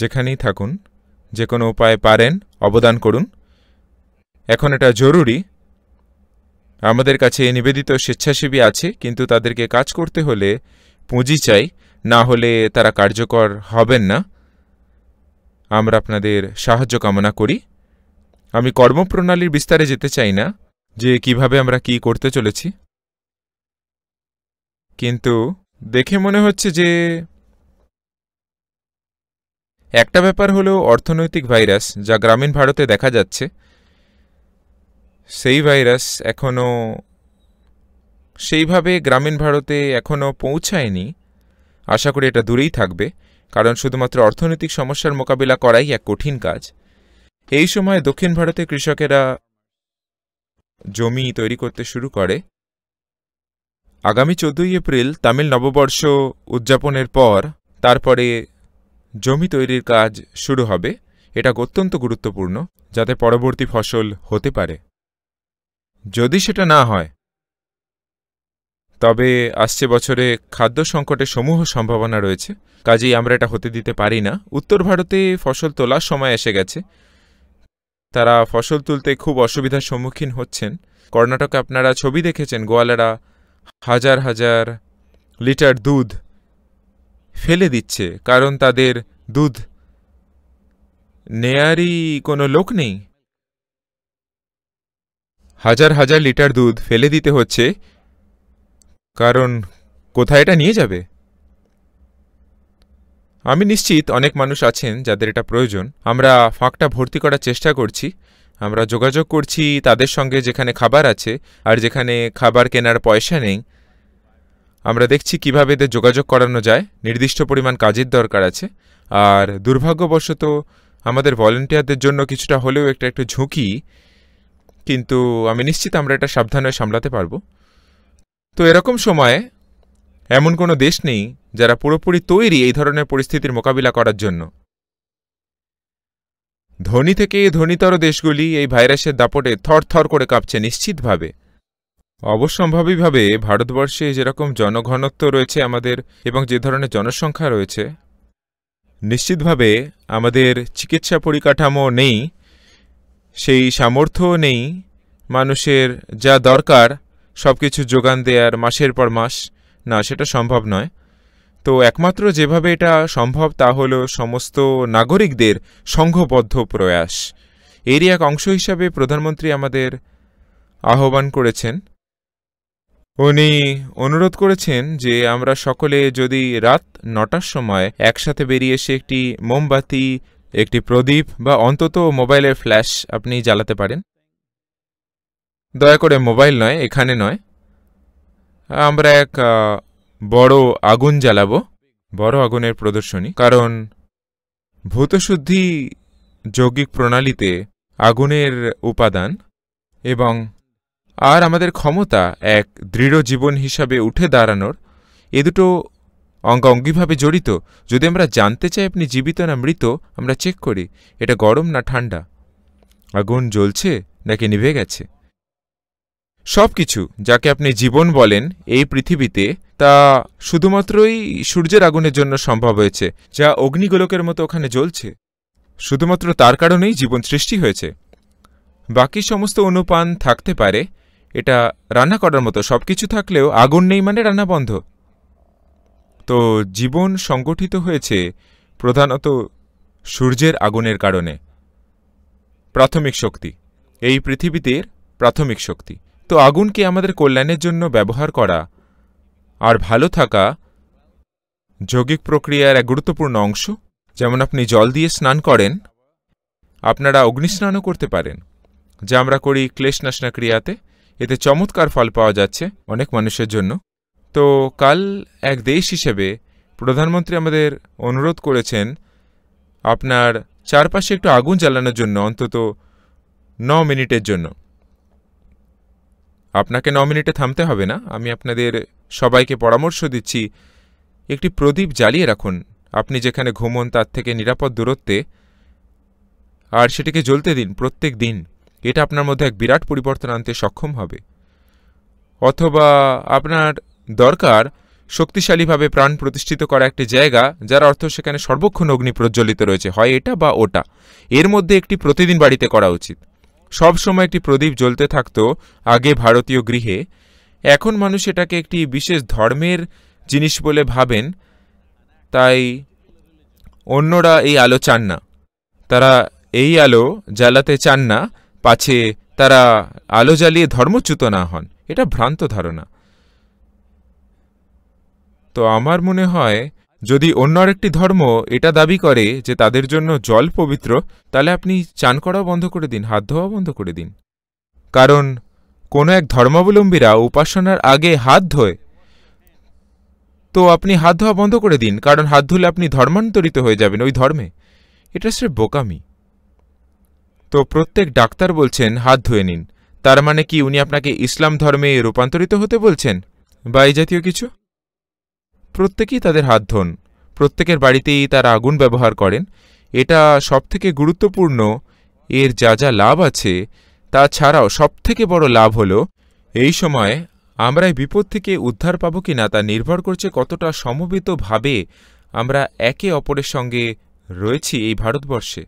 যেখানেই থাকুন যে কোনো উপায়ে পারেন অবদান করুন এখন এটা জরুরি আমাদের কাছে নিবেদিত স্বেচ্ছাসেবী আছে কিন্তু তাদেরকে কাজ করতে হলে পুঁজি চাই না হলে তারা কার্যকর হবেন না আমরা আপনাদের সাহায্য কামনা করি আমি কর্মপ্রণালীর বিস্তারে যেতে চাই না যে কিভাবে আমরা কি করতে চলেছি কিন্তু দেখে মনে হচ্ছে যে একটা ব্যাপার হলো অর্থনৈতিক ভাইরাস যা গ্রামীণ ভারতে দেখা যাচ্ছে সেই ভাইরাস এখনও সেইভাবে গ্রামীণ ভারতে এখনও পৌঁছায়নি আশা করি এটা দূরেই থাকবে কারণ শুধুমাত্র অর্থনৈতিক সমস্যার মোকাবিলা করাই এক কঠিন কাজ এই সময় দক্ষিণ ভারতে কৃষকেরা জমি তৈরি করতে শুরু করে আগামী চোদ্দই এপ্রিল তামিল নববর্ষ উদযাপনের পর তারপরে জমি তৈরির কাজ শুরু হবে এটা অত্যন্ত গুরুত্বপূর্ণ যাতে পরবর্তী ফসল হতে পারে যদি সেটা না হয় তবে আসছে বছরে খাদ্য সংকটের সমূহ সম্ভাবনা রয়েছে কাজেই আমরা এটা হতে দিতে পারি না উত্তর ভারতে ফসল তোলার সময় এসে গেছে তারা ফসল তুলতে খুব অসুবিধার সম্মুখীন হচ্ছেন কর্ণাটকে আপনারা ছবি দেখেছেন গোয়ালারা হাজার হাজার লিটার দুধ ফেলে দিচ্ছে কারণ তাদের দুধ নেয়ারই কোনো লোক নেই হাজার হাজার লিটার দুধ ফেলে দিতে হচ্ছে কারণ কোথায় এটা নিয়ে যাবে আমি নিশ্চিত অনেক মানুষ আছেন যাদের এটা প্রয়োজন আমরা ফাঁকটা ভর্তি করার চেষ্টা করছি আমরা যোগাযোগ করছি তাদের সঙ্গে যেখানে খাবার আছে আর যেখানে খাবার কেনার পয়সা নেই আমরা দেখছি কিভাবে এদের যোগাযোগ করানো যায় নির্দিষ্ট পরিমাণ কাজের দরকার আছে আর দুর্ভাগ্যবশত আমাদের ভলেন্টিয়ারদের জন্য কিছুটা হলেও একটা একটু ঝুঁকি কিন্তু আমি নিশ্চিত আমরা এটা সাবধানে সামলাতে পারবো তো এরকম সময়ে এমন কোনো দেশ নেই যারা পুরোপুরি তৈরি এই ধরনের পরিস্থিতির মোকাবিলা করার জন্য ধনী থেকে ধনীতর দেশগুলি এই ভাইরাসের দাপটে থর থর করে কাঁপছে নিশ্চিতভাবে অবশ্যম্ভাবীভাবে ভারতবর্ষে যেরকম জনঘনত্ব রয়েছে আমাদের এবং যে ধরনের জনসংখ্যা রয়েছে নিশ্চিতভাবে আমাদের চিকিৎসা পরিকাঠামো নেই সেই সামর্থ্য নেই মানুষের যা দরকার সব কিছু যোগান দেওয়ার মাসের পর মাস না সেটা সম্ভব নয় তো একমাত্র যেভাবে এটা সম্ভব তা হলো সমস্ত নাগরিকদের সংঘবদ্ধ প্রয়াস এরই এক অংশ হিসাবে প্রধানমন্ত্রী আমাদের আহ্বান করেছেন উনি অনুরোধ করেছেন যে আমরা সকলে যদি রাত নটার সময় একসাথে বেরিয়ে এসে একটি মোমবাতি একটি প্রদীপ বা অন্তত মোবাইলের ফ্ল্যাশ আপনি জ্বালাতে পারেন দয়া করে মোবাইল নয় এখানে নয় আমরা এক বড় আগুন জ্বালাবো বড় আগুনের প্রদর্শনী কারণ ভূতশুদ্ধি যৌগিক প্রণালীতে আগুনের উপাদান এবং আর আমাদের ক্ষমতা এক দৃঢ় জীবন হিসাবে উঠে দাঁড়ানোর এ দুটো অঙ্গাঙ্গিভাবে জড়িত যদি আমরা জানতে চাই আপনি জীবিত না মৃত আমরা চেক করি এটা গরম না ঠান্ডা আগুন জ্বলছে নাকি নিভে গেছে সব কিছু যাকে আপনি জীবন বলেন এই পৃথিবীতে তা শুধুমাত্রই সূর্যের আগুনের জন্য সম্ভব হয়েছে যা অগ্নিগোলকের মতো ওখানে জ্বলছে শুধুমাত্র তার কারণেই জীবন সৃষ্টি হয়েছে বাকি সমস্ত অনুপান থাকতে পারে এটা রান্না করার মতো সব কিছু থাকলেও আগুন নেই মানে রান্না বন্ধ তো জীবন সংগঠিত হয়েছে প্রধানত সূর্যের আগুনের কারণে প্রাথমিক শক্তি এই পৃথিবীতের প্রাথমিক শক্তি তো আগুনকে আমাদের কল্যাণের জন্য ব্যবহার করা আর ভালো থাকা যৌগিক প্রক্রিয়ার এক গুরুত্বপূর্ণ অংশ যেমন আপনি জল দিয়ে স্নান করেন আপনারা অগ্নিস্নানও করতে পারেন যা আমরা করি ক্লেশনাশনা ক্রিয়াতে এতে চমৎকার ফল পাওয়া যাচ্ছে অনেক মানুষের জন্য তো কাল এক দেশ হিসেবে প্রধানমন্ত্রী আমাদের অনুরোধ করেছেন আপনার চারপাশে একটু আগুন জ্বালানোর জন্য অন্তত ন মিনিটের জন্য আপনাকে ন মিনিটে থামতে হবে না আমি আপনাদের সবাইকে পরামর্শ দিচ্ছি একটি প্রদীপ জ্বালিয়ে রাখুন আপনি যেখানে ঘুমন তার থেকে নিরাপদ দূরত্বে আর সেটিকে জ্বলতে দিন প্রত্যেক দিন এটা আপনার মধ্যে এক বিরাট পরিবর্তন আনতে সক্ষম হবে অথবা আপনার দরকার শক্তিশালীভাবে প্রাণ প্রতিষ্ঠিত করা একটি জায়গা যার অর্থ সেখানে সর্বক্ষণ অগ্নি প্রজ্বলিত রয়েছে হয় এটা বা ওটা এর মধ্যে একটি প্রতিদিন বাড়িতে করা উচিত সব সময় একটি প্রদীপ জ্বলতে থাকত আগে ভারতীয় গৃহে এখন মানুষ এটাকে একটি বিশেষ ধর্মের জিনিস বলে ভাবেন তাই অন্যরা এই আলো চান না তারা এই আলো জ্বালাতে চান না পাছে তারা আলো জ্বালিয়ে ধর্মচ্যুত না হন এটা ভ্রান্ত ধারণা তো আমার মনে হয় যদি অন্য আরেকটি ধর্ম এটা দাবি করে যে তাদের জন্য জল পবিত্র তাহলে আপনি চান করাও বন্ধ করে দিন হাত ধোয়া বন্ধ করে দিন কারণ কোনো এক ধর্মাবলম্বীরা উপাসনার আগে হাত ধোয় তো আপনি হাত ধোয়া বন্ধ করে দিন কারণ হাত ধুলে আপনি ধর্মান্তরিত হয়ে যাবেন ওই ধর্মে এটা সে বোকামি তো প্রত্যেক ডাক্তার বলছেন হাত ধুয়ে নিন তার মানে কি উনি আপনাকে ইসলাম ধর্মে রূপান্তরিত হতে বলছেন বা এই জাতীয় কিছু প্রত্যেকেই তাদের হাত ধোন প্রত্যেকের বাড়িতেই তারা আগুন ব্যবহার করেন এটা সবথেকে গুরুত্বপূর্ণ এর যা যা লাভ আছে তা ছাড়াও সবথেকে বড় লাভ হল এই সময় আমরা এই বিপদ থেকে উদ্ধার পাব কি না তা নির্ভর করছে কতটা সমবেতভাবে আমরা একে অপরের সঙ্গে রয়েছি এই ভারতবর্ষে